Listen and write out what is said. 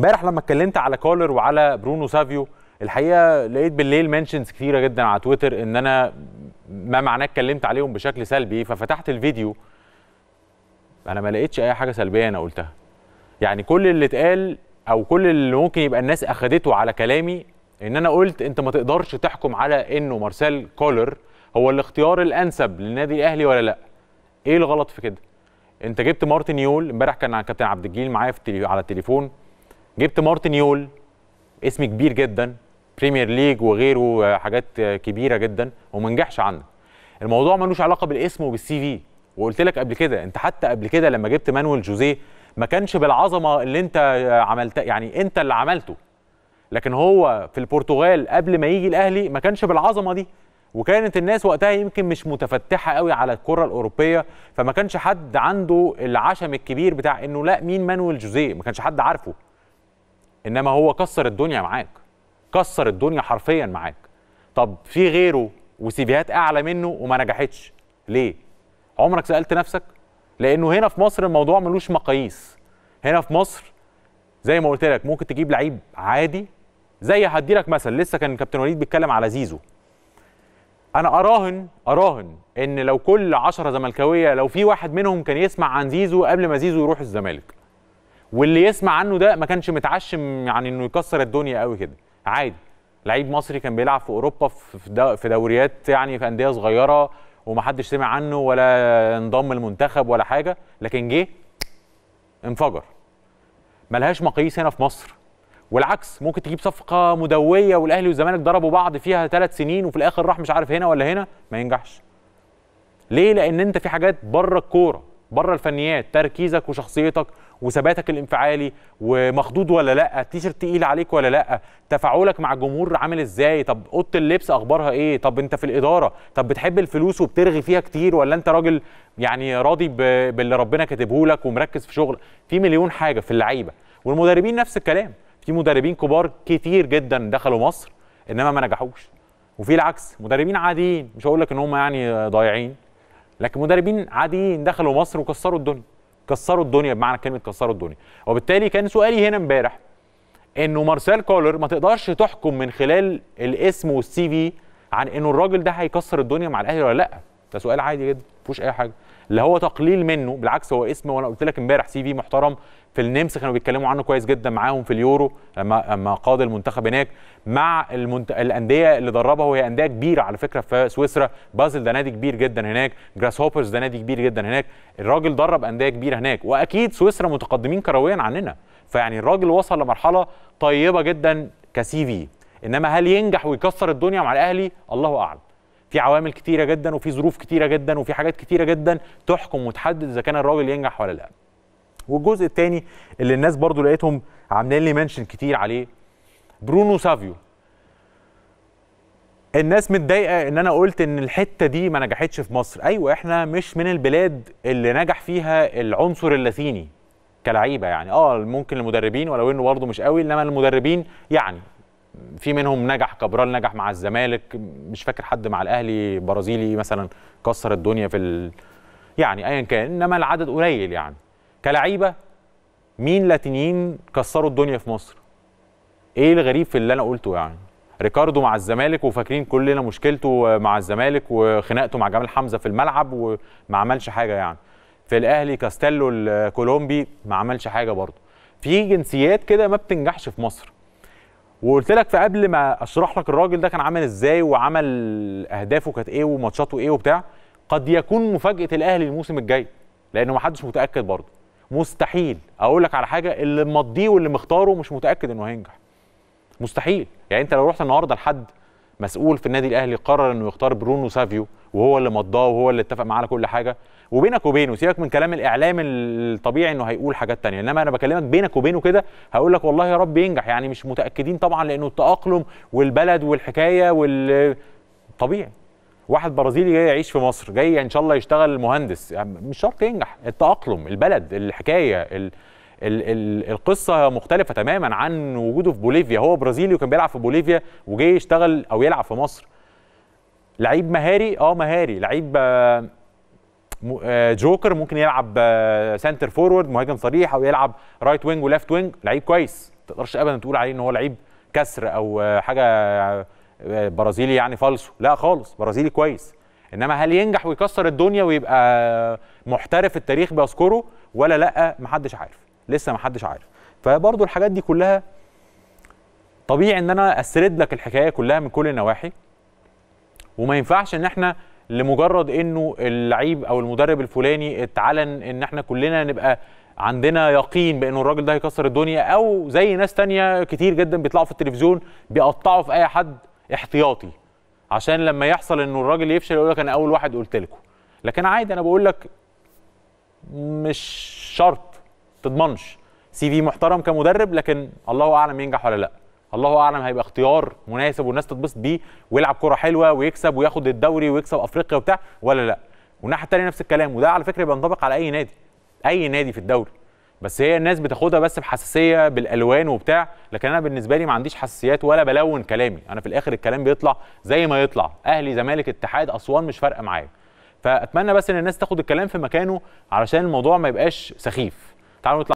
امبارح لما اتكلمت على كولر وعلى برونو سافيو الحقيقه لقيت بالليل منشنز كثيره جدا على تويتر ان انا ما معناه اتكلمت عليهم بشكل سلبي ففتحت الفيديو انا ما لقيتش اي حاجه سلبيه انا قلتها يعني كل اللي اتقال او كل اللي ممكن يبقى الناس اخذته على كلامي ان انا قلت انت ما تقدرش تحكم على انه مارسيل كولر هو الاختيار الانسب للنادي الاهلي ولا لا ايه الغلط في كده انت جبت مارتن يول امبارح كان كابتن عبد الجليل معايا في على التليفون جبت مارتن يول اسم كبير جدا بريمير ليج وغيره حاجات كبيره جدا وما نجحش عندك الموضوع ملوش علاقه بالاسم وبالسي في وقلت لك قبل كده انت حتى قبل كده لما جبت مانويل جوزيه ما كانش بالعظمه اللي انت عملتها يعني انت اللي عملته لكن هو في البرتغال قبل ما يجي الاهلي ما كانش بالعظمه دي وكانت الناس وقتها يمكن مش متفتحه قوي على الكره الاوروبيه فما كانش حد عنده العشم الكبير بتاع انه لا مين مانويل جوزيه ما كانش حد عارفه انما هو كسر الدنيا معاك كسر الدنيا حرفيا معاك طب في غيره وسيفيهات اعلى منه وما نجحتش ليه عمرك سالت نفسك لانه هنا في مصر الموضوع ملوش مقاييس هنا في مصر زي ما قلت لك ممكن تجيب لعيب عادي زي هدي لك مثل لسه كان كابتن وليد بيتكلم على زيزو انا اراهن اراهن ان لو كل عشرة زملكاويه لو في واحد منهم كان يسمع عن زيزو قبل ما زيزو يروح الزمالك واللي يسمع عنه ده ما كانش متعشم يعني انه يكسر الدنيا قوي كده عادي لعيب مصري كان بيلعب في اوروبا في دوريات يعني في انديه صغيره ومحدش سمع عنه ولا انضم المنتخب ولا حاجه لكن جه انفجر ملهاش مقاييس هنا في مصر والعكس ممكن تجيب صفقه مدويه والاهلي والزمالك ضربوا بعض فيها ثلاث سنين وفي الاخر راح مش عارف هنا ولا هنا ما ينجحش ليه لان انت في حاجات بره الكوره بره الفنيات تركيزك وشخصيتك وثباتك الانفعالي ومخضوض ولا لا التيشيرت تقيل عليك ولا لا تفاعلك مع الجمهور عامل ازاي طب اوضه اللبس اخبارها ايه طب انت في الاداره طب بتحب الفلوس وبترغي فيها كتير ولا انت راجل يعني راضي باللي ربنا كاتبه لك ومركز في شغل في مليون حاجه في اللعيبه والمدربين نفس الكلام في مدربين كبار كتير جدا دخلوا مصر انما ما نجحوش وفي العكس مدربين عاديين مش هقول لك ان هم يعني ضايعين لكن مدربين عاديين دخلوا مصر وكسروا الدنيا كسروا الدنيا بمعنى كلمه كسروا الدنيا وبالتالي كان سؤالي هنا امبارح انه مارسيل كولر ما تقدرش تحكم من خلال الاسم والسي في عن انه الراجل ده هيكسر الدنيا مع الاهلي ولا لا ده سؤال عادي جدا مفيهوش اي حاجه لا هو تقليل منه بالعكس هو اسم وانا قلت لك امبارح سي في محترم في النمس كانوا بيتكلموا عنه كويس جدا معاهم في اليورو لما لما قاد المنتخب هناك مع المنت... الانديه اللي دربها وهي انديه كبيره على فكره في سويسرا بازل ده نادي كبير جدا هناك جراس هوبرز ده نادي كبير جدا هناك الراجل درب انديه كبيره هناك واكيد سويسرا متقدمين كرويا عننا فيعني الراجل وصل لمرحله طيبه جدا كسي في انما هل ينجح ويكسر الدنيا مع الاهلي الله اعلم في عوامل كتيره جدا وفي ظروف كتيره جدا وفي حاجات كتيره جدا تحكم وتحدد اذا كان الراجل ينجح ولا لا والجزء الثاني اللي الناس برضو لقيتهم عاملين لي منشن كتير عليه برونو سافيو الناس متضايقه ان انا قلت ان الحته دي ما نجحتش في مصر ايوه احنا مش من البلاد اللي نجح فيها العنصر اللاتيني كلعيبه يعني اه ممكن المدربين ولو انه برضه مش قوي انما المدربين يعني في منهم نجح كابرال نجح مع الزمالك مش فاكر حد مع الاهلي برازيلي مثلا كسر الدنيا في ال... يعني ايا كان انما العدد قليل يعني كلعيبه مين لاتينيين كسروا الدنيا في مصر ايه الغريب في اللي انا قلته يعني ريكاردو مع الزمالك وفاكرين كلنا مشكلته مع الزمالك وخناقته مع جمال حمزه في الملعب وما عملش حاجه يعني في الاهلي كاستيلو الكولومبي ما عملش حاجه برضه في جنسيات كده ما بتنجحش في مصر وقلت لك في قبل ما اشرح لك الراجل ده كان عامل ازاي وعمل اهدافه كانت ايه وماتشاته ايه وبتاع قد يكون مفاجاه الاهلي الموسم الجاي لانه ما حدش متاكد برضه مستحيل اقول لك على حاجه اللي مضيه واللي مختاره مش متاكد انه هينجح مستحيل يعني انت لو رحت النهارده لحد مسؤول في النادي الاهلي قرر انه يختار برونو سافيو وهو اللي مضاه وهو اللي اتفق معاه على كل حاجه وبينك وبينه سيبك من كلام الاعلام الطبيعي انه هيقول حاجات ثانيه انما انا بكلمك بينك وبينه كده هقول لك والله يا رب ينجح يعني مش متاكدين طبعا لانه التاقلم والبلد والحكايه وال طبيعي واحد برازيلي جاي يعيش في مصر جاي ان شاء الله يشتغل مهندس يعني مش شرط ينجح التاقلم البلد الحكايه ال... ال ال القصه مختلفه تماما عن وجوده في بوليفيا هو برازيلي وكان بيلعب في بوليفيا وجاي يشتغل او يلعب في مصر لعيب مهاري اه مهاري لعيب آه آه، جوكر ممكن يلعب آه، سنتر فورورد مهاجم صريح او يلعب رايت وينج وليفت وينج لعيب كويس ما تقدرش ابدا تقول عليه ان هو لعيب كسر او آه، حاجه برازيلي يعني فالسو لا خالص برازيلي كويس انما هل ينجح ويكسر الدنيا ويبقى محترف التاريخ بيذكره ولا لا محدش عارف لسه محدش عارف فبرضه الحاجات دي كلها طبيعي ان انا اسرد لك الحكايه كلها من كل النواحي وما ينفعش ان احنا لمجرد انه اللعيب او المدرب الفلاني اتعلن ان احنا كلنا نبقى عندنا يقين بانه الراجل ده هيكسر الدنيا او زي ناس تانية كتير جدا بيطلعوا في التلفزيون بيقطعوا في اي حد احتياطي عشان لما يحصل انه الراجل يفشل يقول لك انا اول واحد قلت لكم لكن عادي انا بقول لك مش شرط تضمنش سي في محترم كمدرب لكن الله اعلم ينجح ولا لا الله اعلم هيبقى اختيار مناسب والناس تتبسط بيه ويلعب كره حلوه ويكسب وياخد الدوري ويكسب افريقيا وبتاع ولا لا والناحيه الثانيه نفس الكلام وده على فكره بينطبق على اي نادي اي نادي في الدوري بس هي الناس بتاخدها بس بحساسيه بالالوان وبتاع لكن انا بالنسبه لي ما عنديش حساسيات ولا بلون كلامي انا في الاخر الكلام بيطلع زي ما يطلع اهلي زمالك اتحاد اسوان مش فارقه معايا فاتمنى بس ان الناس تاخد الكلام في مكانه علشان الموضوع ما يبقاش سخيف تعالوا نطلع